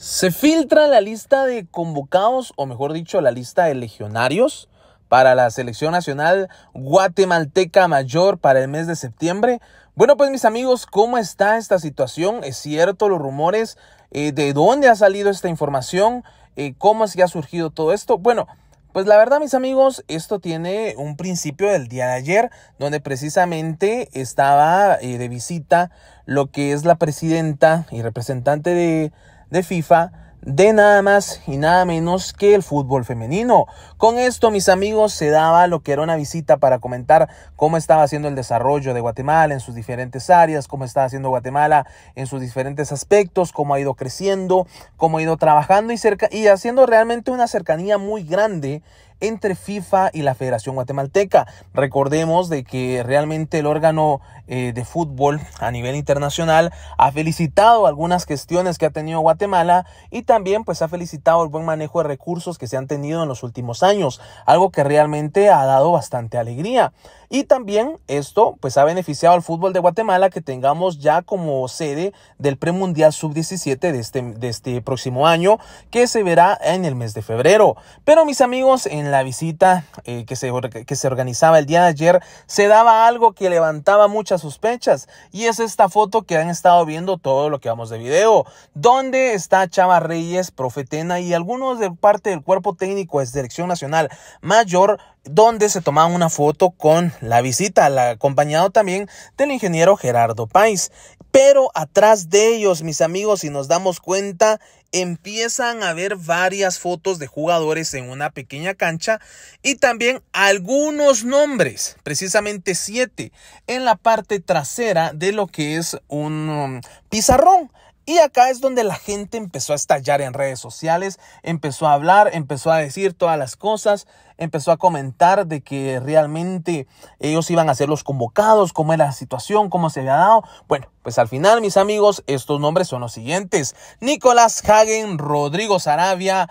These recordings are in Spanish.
Se filtra la lista de convocados, o mejor dicho, la lista de legionarios para la selección nacional guatemalteca mayor para el mes de septiembre. Bueno, pues mis amigos, ¿cómo está esta situación? ¿Es cierto los rumores? Eh, ¿De dónde ha salido esta información? Eh, ¿Cómo es que ha surgido todo esto? Bueno, pues la verdad, mis amigos, esto tiene un principio del día de ayer, donde precisamente estaba eh, de visita lo que es la presidenta y representante de, de FIFA de nada más y nada menos que el fútbol femenino. Con esto, mis amigos, se daba lo que era una visita para comentar cómo estaba haciendo el desarrollo de Guatemala en sus diferentes áreas, cómo estaba haciendo Guatemala en sus diferentes aspectos, cómo ha ido creciendo, cómo ha ido trabajando y, cerca y haciendo realmente una cercanía muy grande entre FIFA y la Federación Guatemalteca. Recordemos de que realmente el órgano eh, de fútbol a nivel internacional ha felicitado algunas gestiones que ha tenido Guatemala y también pues ha felicitado el buen manejo de recursos que se han tenido en los últimos años, algo que realmente ha dado bastante alegría. Y también esto pues ha beneficiado al fútbol de Guatemala que tengamos ya como sede del premundial sub-17 de este, de este próximo año que se verá en el mes de febrero. Pero mis amigos, en la visita eh, que, se, que se organizaba el día de ayer se daba algo que levantaba muchas sospechas y es esta foto que han estado viendo todo lo que vamos de video, donde está Chava Reyes, Profetena y algunos de parte del cuerpo técnico de Selección Nacional Mayor donde se tomaba una foto con la visita, acompañado también del ingeniero Gerardo Pais, Pero atrás de ellos, mis amigos, si nos damos cuenta, empiezan a ver varias fotos de jugadores en una pequeña cancha y también algunos nombres, precisamente siete, en la parte trasera de lo que es un um, pizarrón. Y acá es donde la gente empezó a estallar en redes sociales, empezó a hablar, empezó a decir todas las cosas, empezó a comentar de que realmente ellos iban a ser los convocados, cómo era la situación, cómo se había dado. Bueno, pues al final, mis amigos, estos nombres son los siguientes. Nicolás Hagen, Rodrigo Sarabia,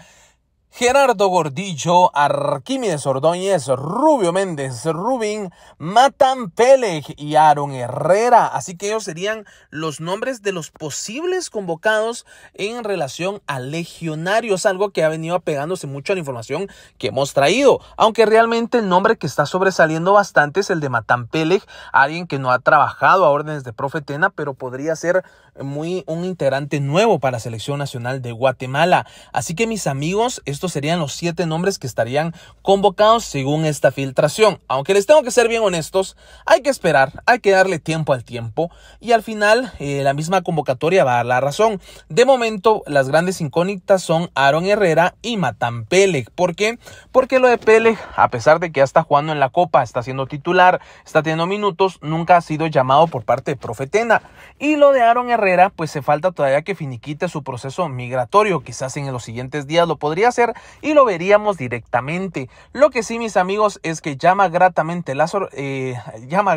Gerardo Gordillo, Arquímedes Ordóñez, Rubio Méndez, Rubín, Matan Peleg y Aaron Herrera. Así que ellos serían los nombres de los posibles convocados en relación a legionarios, algo que ha venido apegándose mucho a la información que hemos traído. Aunque realmente el nombre que está sobresaliendo bastante es el de Matan Peleg, alguien que no ha trabajado a órdenes de Profetena, pero podría ser muy un integrante nuevo para la Selección Nacional de Guatemala. Así que mis amigos, es estos serían los siete nombres que estarían convocados según esta filtración. Aunque les tengo que ser bien honestos, hay que esperar, hay que darle tiempo al tiempo y al final eh, la misma convocatoria va a dar la razón. De momento, las grandes incógnitas son Aaron Herrera y Matan Peleg ¿Por qué? Porque lo de Pelec, a pesar de que ya está jugando en la Copa, está siendo titular, está teniendo minutos, nunca ha sido llamado por parte de Profetena. Y lo de Aaron Herrera, pues se falta todavía que finiquite su proceso migratorio. Quizás en los siguientes días lo podría hacer y lo veríamos directamente. Lo que sí, mis amigos, es que llama gratamente, eh, llama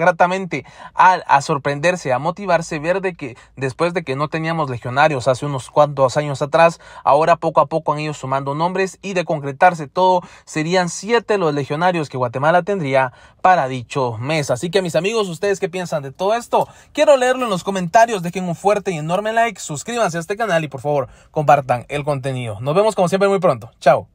a, sorprenderse, a motivarse, ver de que después de que no teníamos legionarios hace unos cuantos años atrás, ahora poco a poco han ido sumando nombres y de concretarse todo, serían siete los legionarios que Guatemala tendría para dicho mes. Así que, mis amigos, ¿ustedes qué piensan de todo esto? Quiero leerlo en los comentarios, dejen un fuerte y enorme like, suscríbanse a este canal y por favor compartan el contenido. Nos vemos como siempre muy pronto. Ciao